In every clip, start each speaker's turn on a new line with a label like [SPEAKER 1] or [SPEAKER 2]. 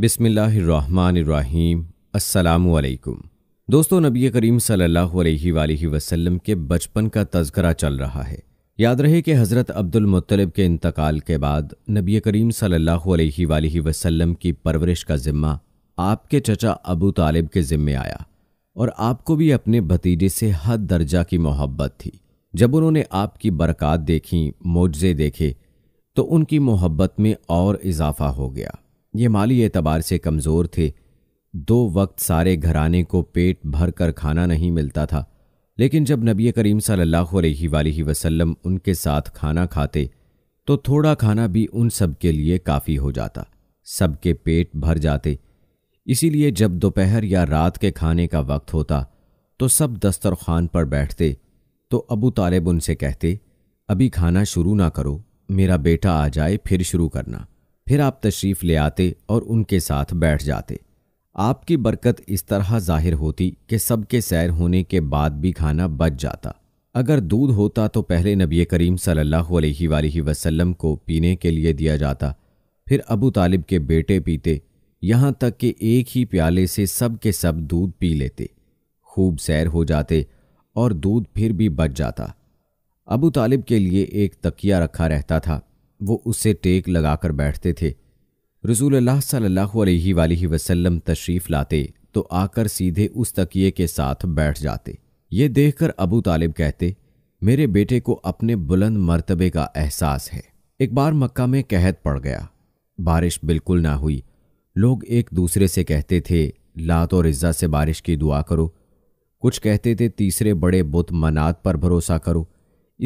[SPEAKER 1] बिसमीम् अल्लाम दोस्तों नबी करीम सल्लल्लाहु अलैहि वसल्लम के बचपन का तस्करा चल रहा है याद रहे कि हज़रत अब्दुल मुत्तलिब के इंतकाल के बाद नबी करीम सल्लल्लाहु अलैहि वसल्लम की परवरिश का ज़िम्मा आपके चचा अबू तालिब के ज़िम्मे आया और आपको भी अपने भतीजे से हद दर्जा की मोहब्बत थी जब उन्होंने आपकी बरक़ात देखी मोजे देखे तो उनकी मोहब्बत में और इजाफा हो गया ये माली एतबार से कमज़ोर थे दो वक्त सारे घराने को पेट भर कर खाना नहीं मिलता था लेकिन जब नबी करीम सल्लल्लाहु अलैहि वसल्लम उनके साथ खाना खाते तो थोड़ा खाना भी उन सब के लिए काफ़ी हो जाता सबके पेट भर जाते इसीलिए जब दोपहर या रात के खाने का वक्त होता तो सब दस्तरखान पर बैठते तो अबू तालिब उनसे कहते अभी खाना शुरू ना करो मेरा बेटा आ जाए फिर शुरू करना फिर आप तशरीफ़ ले आते और उनके साथ बैठ जाते आपकी बरकत इस तरह जाहिर होती कि सबके सैर होने के बाद भी खाना बच जाता अगर दूध होता तो पहले नबी करीम सल्लल्लाहु अलैहि वसल्लम को पीने के लिए दिया जाता फिर अबू तालिब के बेटे पीते यहाँ तक कि एक ही प्याले से सब के सब दूध पी लेते खूब सैर हो जाते और दूध फिर भी बच जाता अबू तालिब के लिए एक तकिया रखा रहता था वो उससे टेक लगाकर बैठते थे रसूलुल्लाह सल्लल्लाहु अलैहि वसल्लम तशरीफ़ लाते तो आकर सीधे उस तकिए के साथ बैठ जाते ये देखकर अबू तालिब कहते मेरे बेटे को अपने बुलंद मर्तबे का एहसास है एक बार मक्का में कहत पड़ गया बारिश बिल्कुल ना हुई लोग एक दूसरे से कहते थे लात और इज्जा से बारिश की दुआ करो कुछ कहते थे तीसरे बड़े बुत मनात पर भरोसा करो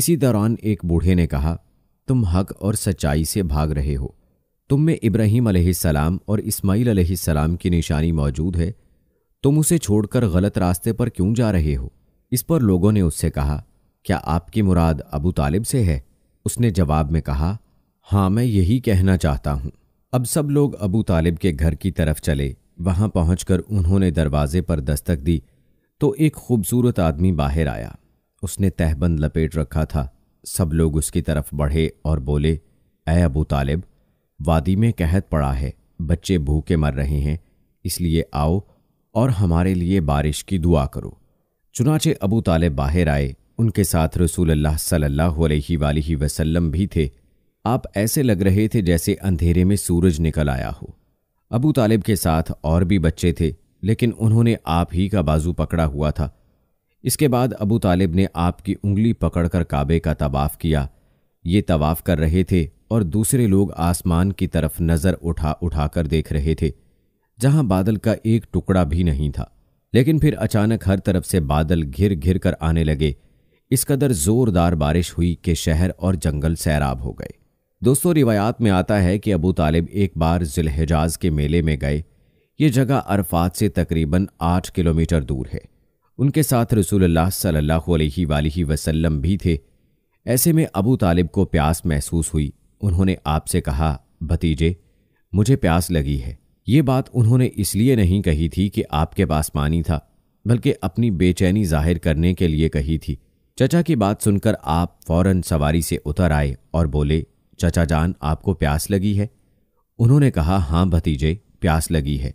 [SPEAKER 1] इसी दौरान एक बूढ़े ने कहा तुम हक और सच्चाई से भाग रहे हो तुम में इब्राहिम अलैहिस्सलाम और इस्माइल अलैहिस्सलाम की निशानी मौजूद है तुम उसे छोड़कर गलत रास्ते पर क्यों जा रहे हो इस पर लोगों ने उससे कहा क्या आपकी मुराद अबू तालिब से है उसने जवाब में कहा हाँ मैं यही कहना चाहता हूँ अब सब लोग अबू तालिब के घर की तरफ चले वहाँ पहुँच उन्होंने दरवाजे पर दस्तक दी तो एक खूबसूरत आदमी बाहर आया उसने तहबंद लपेट रखा था सब लोग उसकी तरफ बढ़े और बोले ऐ अबू तालिब वादी में कहत पड़ा है बच्चे भूखे मर रहे हैं इसलिए आओ और हमारे लिए बारिश की दुआ करो चुनाचे अबू तालिब बाहर आए उनके साथ रसूल सल्लल्लाहु अलैहि वसल्लम भी थे आप ऐसे लग रहे थे जैसे अंधेरे में सूरज निकल आया हो अबू तालिब के साथ और भी बच्चे थे लेकिन उन्होंने आप ही का बाजू पकड़ा हुआ था इसके बाद अबू तालिब ने आपकी उंगली पकड़कर काबे का तवाफ किया ये तवाफ कर रहे थे और दूसरे लोग आसमान की तरफ नज़र उठा उठाकर देख रहे थे जहां बादल का एक टुकड़ा भी नहीं था लेकिन फिर अचानक हर तरफ से बादल घिर घिर कर आने लगे इस कदर ज़ोरदार बारिश हुई कि शहर और जंगल सैराब हो गए दोस्तों रिवायात में आता है कि अबू तालिब एक बार जिलहजाज के मेले में गए ये जगह अरफात से तकरीबन आठ किलोमीटर दूर है उनके साथ रसूलुल्लाह सल्लल्लाहु अलैहि वसल्लम भी थे ऐसे में अबू तालिब को प्यास महसूस हुई उन्होंने आपसे कहा भतीजे मुझे प्यास लगी है ये बात उन्होंने इसलिए नहीं कही थी कि आपके पास पानी था बल्कि अपनी बेचैनी जाहिर करने के लिए कही थी चचा की बात सुनकर आप फौरन सवारी से उतर आए और बोले चचा जान आपको प्यास लगी है उन्होंने कहा हाँ भतीजे प्यास लगी है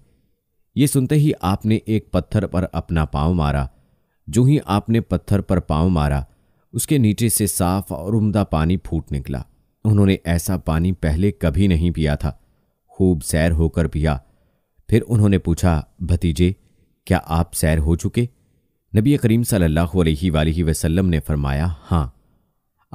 [SPEAKER 1] ये सुनते ही आपने एक पत्थर पर अपना पांव मारा जो ही आपने पत्थर पर पांव मारा उसके नीचे से साफ और उम्दा पानी फूट निकला उन्होंने ऐसा पानी पहले कभी नहीं पिया था खूब सैर होकर पिया फिर उन्होंने पूछा भतीजे क्या आप सैर हो चुके नबी करीम सल्लल्लाहु अलैहि वसल्लम ने फरमाया हाँ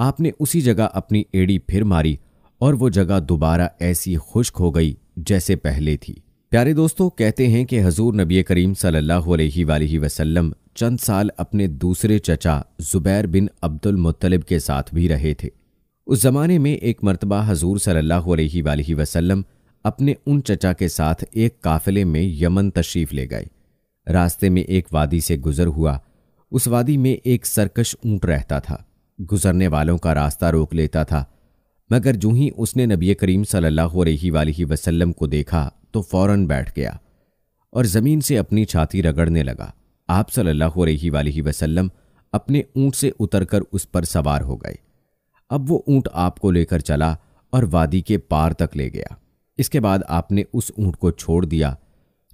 [SPEAKER 1] आपने उसी जगह अपनी एड़ी फिर मारी और वो जगह दोबारा ऐसी खुश्क हो गई जैसे पहले थी प्यारे दोस्तों कहते हैं कि हजूर नबी करीम सल्लल्लाहु अलैहि वसल्लम चंद साल अपने दूसरे चचा जुबैर बिन अब्दुल मुत्तलिब के साथ भी रहे थे उस ज़माने में एक मरतबा हजूर सल्लल्लाहु अलैहि वसल्लम अपने उन चचा के साथ एक काफिले में यमन तशरीफ़ ले गए रास्ते में एक वादी से गुज़र हुआ उस वादी में एक सरकश ऊंट रहता था गुज़रने वालों का रास्ता रोक लेता था मगर जूँ ही उसने नबी करीम सल्लल्लाहु अलैहि वसल्लम को देखा तो फ़ौरन बैठ गया और ज़मीन से अपनी छाती रगड़ने लगा आप सल्लल्लाहु अलैहि वसल्लम अपने ऊंट से उतरकर उस पर सवार हो गए अब वो ऊंट आपको लेकर चला और वादी के पार तक ले गया इसके बाद आपने उस ऊंट को छोड़ दिया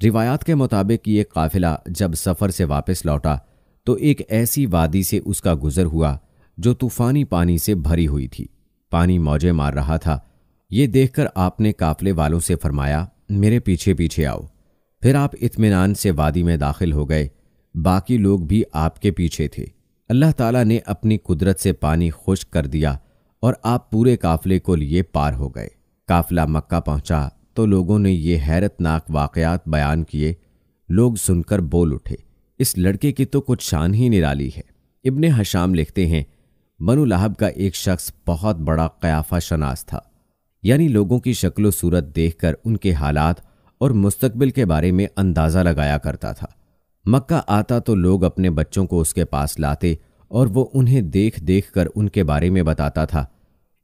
[SPEAKER 1] रिवायात के मुताबिक ये काफिला जब सफ़र से वापस लौटा तो एक ऐसी वादी से उसका गुजर हुआ जो तूफ़ानी पानी से भरी हुई थी पानी मौजे मार रहा था ये देखकर आपने काफिले वालों से फरमाया मेरे पीछे पीछे आओ फिर आप इत्मीनान से वादी में दाखिल हो गए बाकी लोग भी आपके पीछे थे अल्लाह ताला ने अपनी कुदरत से पानी खुश कर दिया और आप पूरे काफले को लिए पार हो गए काफिला मक्का पहुंचा तो लोगों ने ये हैरतनाक वाकयात बयान किए लोग सुनकर बोल उठे इस लड़के की तो कुछ शान ही निराली है इब्ने हशाम लिखते हैं बनु लाहब का एक शख्स बहुत बड़ा कयाफा शनास था यानी लोगों की शक्ल सूरत देखकर उनके हालात और मुस्तबिल के बारे में अंदाज़ा लगाया करता था मक्का आता तो लोग अपने बच्चों को उसके पास लाते और वो उन्हें देख देख कर उनके बारे में बताता था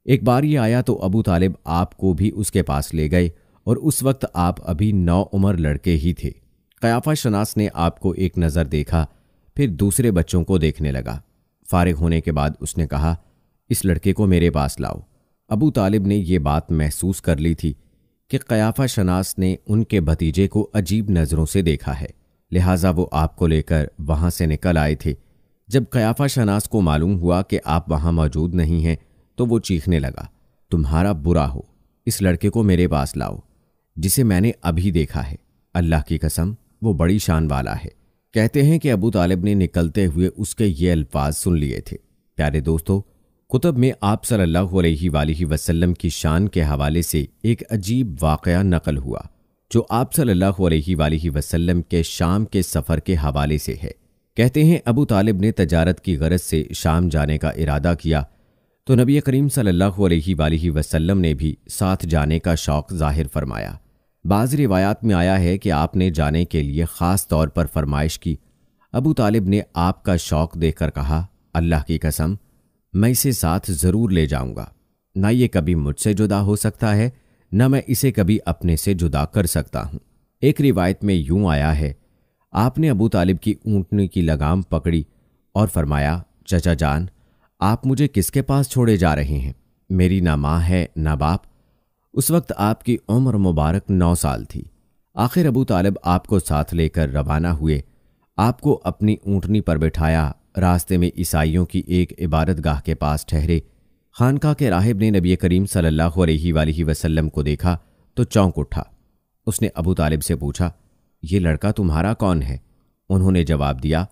[SPEAKER 1] एक बार ये आया तो अबू तालिब आपको भी उसके पास ले गए और उस वक्त आप अभी नौ उम्र लड़के ही थे कयाफा शनास ने आपको एक नज़र देखा फिर दूसरे बच्चों को देखने लगा फारिग होने के बाद उसने कहा इस लड़के को मेरे पास लाओ अबू तालिब ने यह बात महसूस कर ली थी कि कयाफा शनास ने उनके भतीजे को अजीब नज़रों से देखा है लिहाजा वो आपको लेकर वहाँ से निकल आए थे जब कयाफा शनास को मालूम हुआ कि आप वहाँ मौजूद नहीं हैं तो वो चीखने लगा तुम्हारा बुरा हो इस लड़के को मेरे पास लाओ जिसे मैंने अभी देखा है अल्लाह की कसम वो बड़ी शान वाला है कहते हैं कि अबू तालिब ने निकलते हुए उसके ये अल्फाज सुन लिए थे प्यारे दोस्तों कुतब में आप सल्लल्लाहु अलैहि वसल्लम की शान के हवाले से एक अजीब वाक़ नकल हुआ जो आप सल्लल्लाहु अलैहि वसल्लम के शाम के सफ़र के हवाले से है कहते हैं अबू तालिब ने तजारत की गरज से शाम जाने का इरादा किया तो नबी करीम सल्लल्लाहु अलैहि वसल्लम ने भी साथ जाने का शौक़ जाहिर फरमाया बाज़ रिवायात में आया है कि आपने जाने के लिए ख़ास तौर पर फरमाइश की अबू तालिब ने आपका शौक़ देखकर कहा अल्लाह की कसम मैं इसे साथ ज़रूर ले जाऊंगा ना ये कभी मुझसे जुदा हो सकता है न मैं इसे कभी अपने से जुदा कर सकता हूं एक रिवायत में यूं आया है आपने अबू तालिब की ऊँटनी की लगाम पकड़ी और फरमाया चचा जान आप मुझे किसके पास छोड़े जा रहे हैं मेरी ना माँ है ना बाप उस वक्त आपकी उम्र मुबारक नौ साल थी आखिर अबू तालिब आपको साथ लेकर रवाना हुए आपको अपनी ऊँटनी पर बिठाया रास्ते में ईसाइयों की एक इबारत गाह के पास ठहरे खानका के राहिब ने नबी करीम सल्लल्लाहु अलैहि वसल्लम को देखा तो चौंक उठा उसने अबू तालिब से पूछा ये लड़का तुम्हारा कौन है उन्होंने जवाब दिया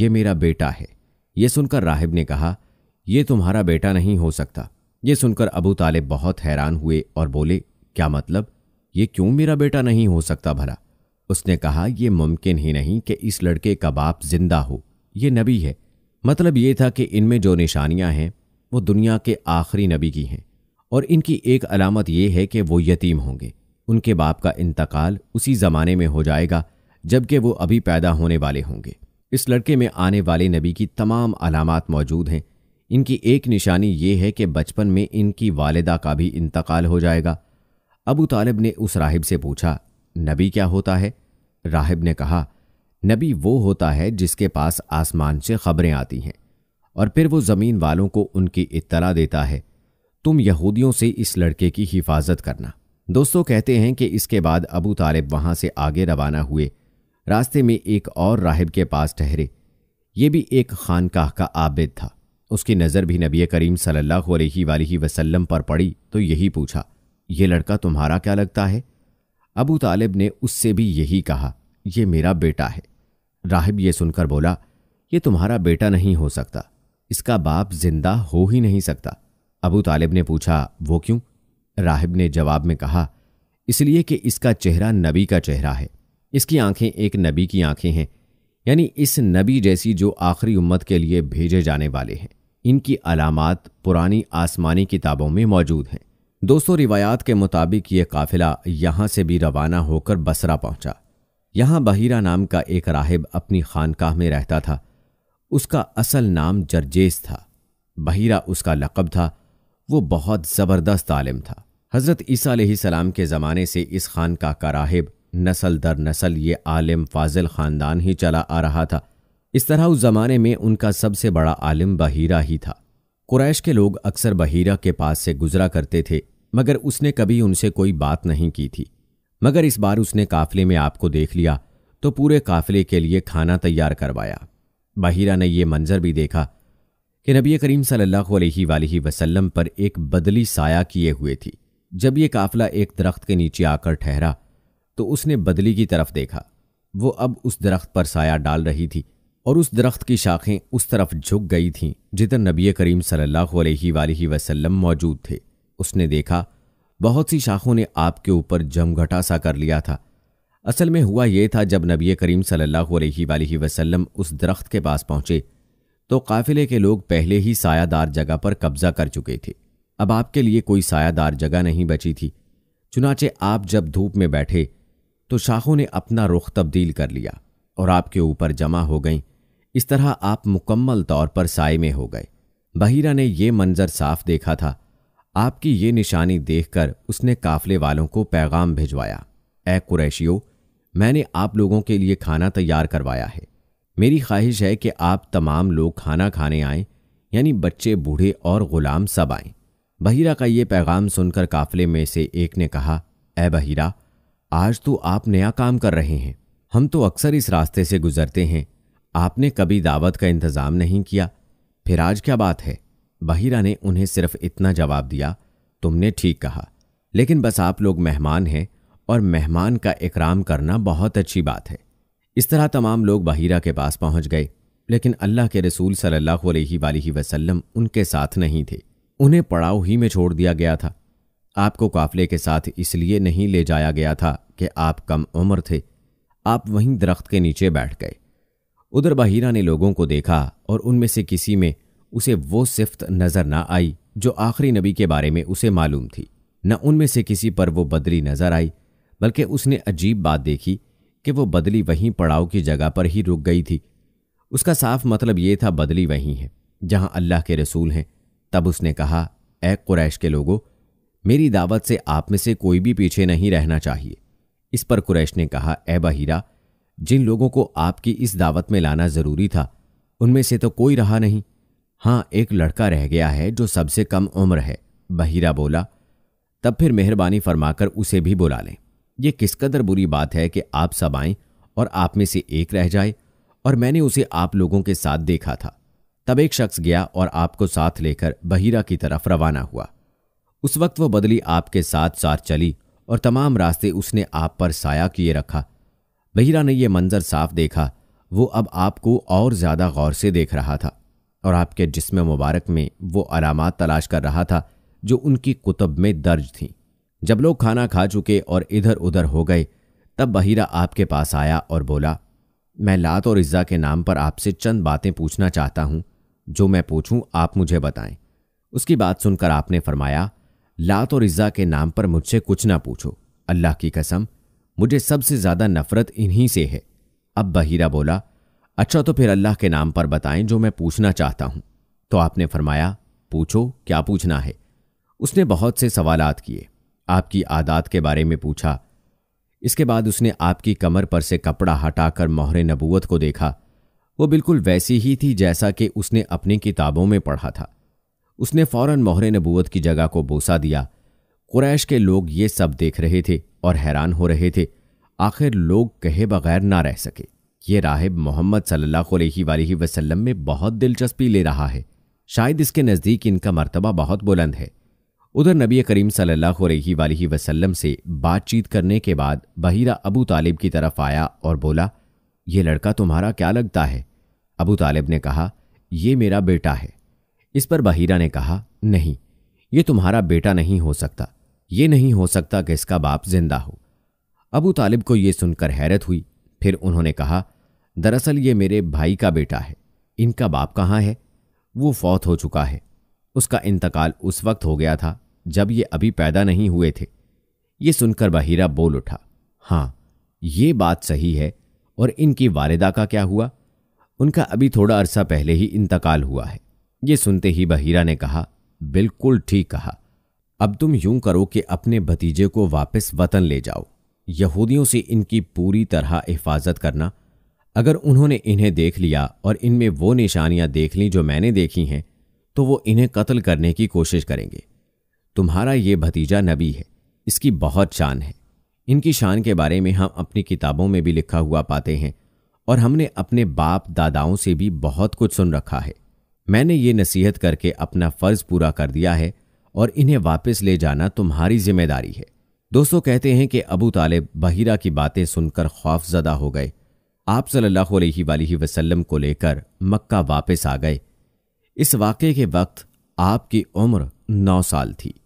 [SPEAKER 1] ये मेरा बेटा है ये सुनकर राहिब ने कहा यह तुम्हारा बेटा नहीं हो सकता ये सुनकर अबू तालिब बहुत हैरान हुए और बोले क्या मतलब ये क्यों मेरा बेटा नहीं हो सकता भला उसने कहा यह मुमकिन ही नहीं कि इस लड़के का बाप जिंदा हो यह नबी है मतलब यह था कि इनमें जो निशानियां हैं वो दुनिया के आखिरी नबी की हैं और इनकी एक अलामत यह है कि वो यतीम होंगे उनके बाप का इंतकाल उसी ज़माने में हो जाएगा जबकि वो अभी पैदा होने वाले होंगे इस लड़के में आने वाले नबी की तमाम अलामत मौजूद हैं इनकी एक निशानी ये है कि बचपन में इनकी वालदा का भी इंतकाल हो जाएगा अबू तालिब ने उस राहिब से पूछा नबी क्या होता है राहिब ने कहा नबी वो होता है जिसके पास आसमान से खबरें आती हैं और फिर वो ज़मीन वालों को उनकी इत्तला देता है तुम यहूदियों से इस लड़के की हिफाजत करना दोस्तों कहते हैं कि इसके बाद अबू तालिब वहां से आगे रवाना हुए रास्ते में एक और राहिब के पास ठहरे ये भी एक खानकाह का आबिद था उसकी नज़र भी नबी करीम सल्लल्लाहु अलैहि वसल्लम पर पड़ी तो यही पूछा ये लड़का तुम्हारा क्या लगता है अबू तालिब ने उससे भी यही कहा यह मेरा बेटा है राहिब यह सुनकर बोला ये तुम्हारा बेटा नहीं हो सकता इसका बाप जिंदा हो ही नहीं सकता अबू तालिब ने पूछा वो क्यों राहिब ने जवाब में कहा इसलिए कि इसका चेहरा नबी का चेहरा है इसकी आंखें एक नबी की आंखें हैं यानी इस नबी जैसी जो आखिरी उम्मत के लिए भेजे जाने वाले हैं इनकी अलामत पुरानी आसमानी किताबों में मौजूद हैं दोस्तों रिवायात के मुताबिक ये काफिला यहाँ से भी रवाना होकर बसरा पहुंचा यहाँ बहीरा नाम का एक राहिब अपनी खानकाह में रहता था उसका असल नाम जर्जेस था बहीरा उसका लकब था वो बहुत ज़बरदस्त आलिम था हज़रत ईसा सलाम के ज़माने से इस खान का कराहिब नसल दर नसल ये आलिम फाजिल ख़ानदान ही चला आ रहा था इस तरह उस ज़माने में उनका सबसे बड़ा आलिम बहीरा ही था कुरैश के लोग अक्सर बहीरा के पास से गुजरा करते थे मगर उसने कभी उनसे कोई बात नहीं की थी मगर इस बार उसने काफ़िले में आपको देख लिया तो पूरे काफ़िले के लिए खाना तैयार करवाया माहिरा ने यह मंजर भी देखा कि नबी करीम सल्लल्लाहु अलैहि वसल्लम पर एक बदली साया किए हुए थी जब यह काफिला एक दरख्त के नीचे आकर ठहरा तो उसने बदली की तरफ देखा वो अब उस दरख्त पर साया डाल रही थी और उस दरख्त की शाखें उस तरफ झुक गई थीं जिधर नबी करीम सल्लल्लाहु अलैहि वसल्लम मौजूद थे उसने देखा बहुत सी शाखों ने आपके ऊपर जमघटा सा कर लिया था असल में हुआ यह था जब नबी करीम सल्लल्लाहु अलैहि वसल्लम उस दरख्त के पास पहुंचे तो काफिले के लोग पहले ही सायादार जगह पर कब्जा कर चुके थे अब आपके लिए कोई सायादार जगह नहीं बची थी चुनाचे आप जब धूप में बैठे तो शाखों ने अपना रुख तब्दील कर लिया और आपके ऊपर जमा हो गई इस तरह आप मुकम्मल तौर पर साय में हो गए बहीरा ने यह मंजर साफ देखा था आपकी ये निशानी देखकर उसने काफले वालों को पैगाम भिजवाया ए कुरैशियो मैंने आप लोगों के लिए खाना तैयार करवाया है मेरी ख्वाहिश है कि आप तमाम लोग खाना खाने आए यानी बच्चे बूढ़े और ग़ुलाम सब आए बहीरा का ये पैगाम सुनकर काफिले में से एक ने कहा ए बहीरा आज तो आप नया काम कर रहे हैं हम तो अक्सर इस रास्ते से गुजरते हैं आपने कभी दावत का इंतज़ाम नहीं किया फिर आज क्या बात है बहीरा ने उन्हें सिर्फ इतना जवाब दिया तुमने ठीक कहा लेकिन बस आप लोग मेहमान हैं और मेहमान का इकराम करना बहुत अच्छी बात है इस तरह तमाम लोग बहिरा के पास पहुंच गए लेकिन अल्लाह के रसूल सल्लल्लाहु अलैहि वसल्लम उनके साथ नहीं थे उन्हें पड़ाव ही में छोड़ दिया गया था आपको काफले के साथ इसलिए नहीं ले जाया गया था कि आप कम उम्र थे आप वहीं दरख्त के नीचे बैठ गए उधर बहिरा ने लोगों को देखा और उनमें से किसी में उसे वो सिफत नज़र ना आई जो आखिरी नबी के बारे में उसे मालूम थी न उनमें से किसी पर वो बदरी नज़र आई बल्कि उसने अजीब बात देखी कि वो बदली वहीं पड़ाव की जगह पर ही रुक गई थी उसका साफ मतलब ये था बदली वहीं है जहां अल्लाह के रसूल हैं तब उसने कहा ए कुरैश के लोगों मेरी दावत से आप में से कोई भी पीछे नहीं रहना चाहिए इस पर कुरैश ने कहा ए बहीरा जिन लोगों को आपकी इस दावत में लाना ज़रूरी था उनमें से तो कोई रहा नहीं हाँ एक लड़का रह गया है जो सबसे कम उम्र है बहीरा बोला तब फिर मेहरबानी फरमाकर उसे भी बुला लें ये किस कदर बुरी बात है कि आप सब आए और आप में से एक रह जाए और मैंने उसे आप लोगों के साथ देखा था तब एक शख्स गया और आपको साथ लेकर बहिरा की तरफ रवाना हुआ उस वक्त वह बदली आपके साथ साथ चली और तमाम रास्ते उसने आप पर साया किए रखा बहिरा ने यह मंजर साफ देखा वो अब आपको और ज़्यादा गौर से देख रहा था और आपके जिसम मुबारक में वो अलामत तलाश कर रहा था जो उनकी कुतब में दर्ज थीं जब लोग खाना खा चुके और इधर उधर हो गए तब बहीरा आपके पास आया और बोला मैं लात और इज्जा के नाम पर आपसे चंद बातें पूछना चाहता हूं जो मैं पूछूं आप मुझे बताएं उसकी बात सुनकर आपने फरमाया लात और इज्जा के नाम पर मुझसे कुछ ना पूछो अल्लाह की कसम मुझे सबसे ज़्यादा नफरत इन्हीं से है अब बहीरा बोला अच्छा तो फिर अल्लाह के नाम पर बताएं जो मैं पूछना चाहता हूं तो आपने फरमाया पूछो क्या पूछना है उसने बहुत से सवालात किए आपकी आदात के बारे में पूछा इसके बाद उसने आपकी कमर पर से कपड़ा हटाकर मोहर नबूवत को देखा वो बिल्कुल वैसी ही थी जैसा कि उसने अपनी किताबों में पढ़ा था उसने फौरन मोहर नबूवत की जगह को बोसा दिया कुरैश के लोग ये सब देख रहे थे और हैरान हो रहे थे आखिर लोग कहे बगैर ना रह सके ये राहिब मोहम्मद सल्लल्लाहु अलैहि वसल्लम में बहुत दिलचस्पी ले रहा है शायद इसके नज़दीक इनका मर्तबा बहुत बुलंद है उधर नबी करीम सल्लल्लाहु अलैहि वसल्लम से बातचीत करने के बाद बहीरा अबू तालिब की तरफ आया और बोला ये लड़का तुम्हारा क्या लगता है अबू तालिब ने कहा ये मेरा बेटा है इस पर बहीरा ने कहा नहीं ये तुम्हारा बेटा नहीं हो सकता ये नहीं हो सकता कि इसका बाप जिंदा हो अबू तालिब को यह सुनकर हैरत हुई फिर उन्होंने कहा दरअसल ये मेरे भाई का बेटा है इनका बाप कहाँ है वो फौत हो चुका है उसका इंतकाल उस वक्त हो गया था जब ये अभी पैदा नहीं हुए थे ये सुनकर बहीरा बोल उठा हाँ ये बात सही है और इनकी वालिदा का क्या हुआ उनका अभी थोड़ा अरसा पहले ही इंतकाल हुआ है ये सुनते ही बहीरा ने कहा बिल्कुल ठीक कहा अब तुम यूं करो कि अपने भतीजे को वापस वतन ले जाओ यहूदियों से इनकी पूरी तरह हिफाजत करना अगर उन्होंने इन्हें देख लिया और इनमें वो निशानियां देख ली जो मैंने देखी हैं तो वो इन्हें कत्ल करने की कोशिश करेंगे तुम्हारा ये भतीजा नबी है इसकी बहुत शान है इनकी शान के बारे में हम अपनी किताबों में भी लिखा हुआ पाते हैं और हमने अपने बाप दादाओं से भी बहुत कुछ सुन रखा है मैंने ये नसीहत करके अपना फ़र्ज़ पूरा कर दिया है और इन्हें वापस ले जाना तुम्हारी जिम्मेदारी है दोस्तों कहते हैं कि अबू तालिब बहीरा की बातें सुनकर खौफजदा हो गए आप सल्लल्लाहु अलैहि वसल्लम को लेकर मक्का वापस आ गए इस वाक़े के वक्त आपकी उम्र नौ साल थी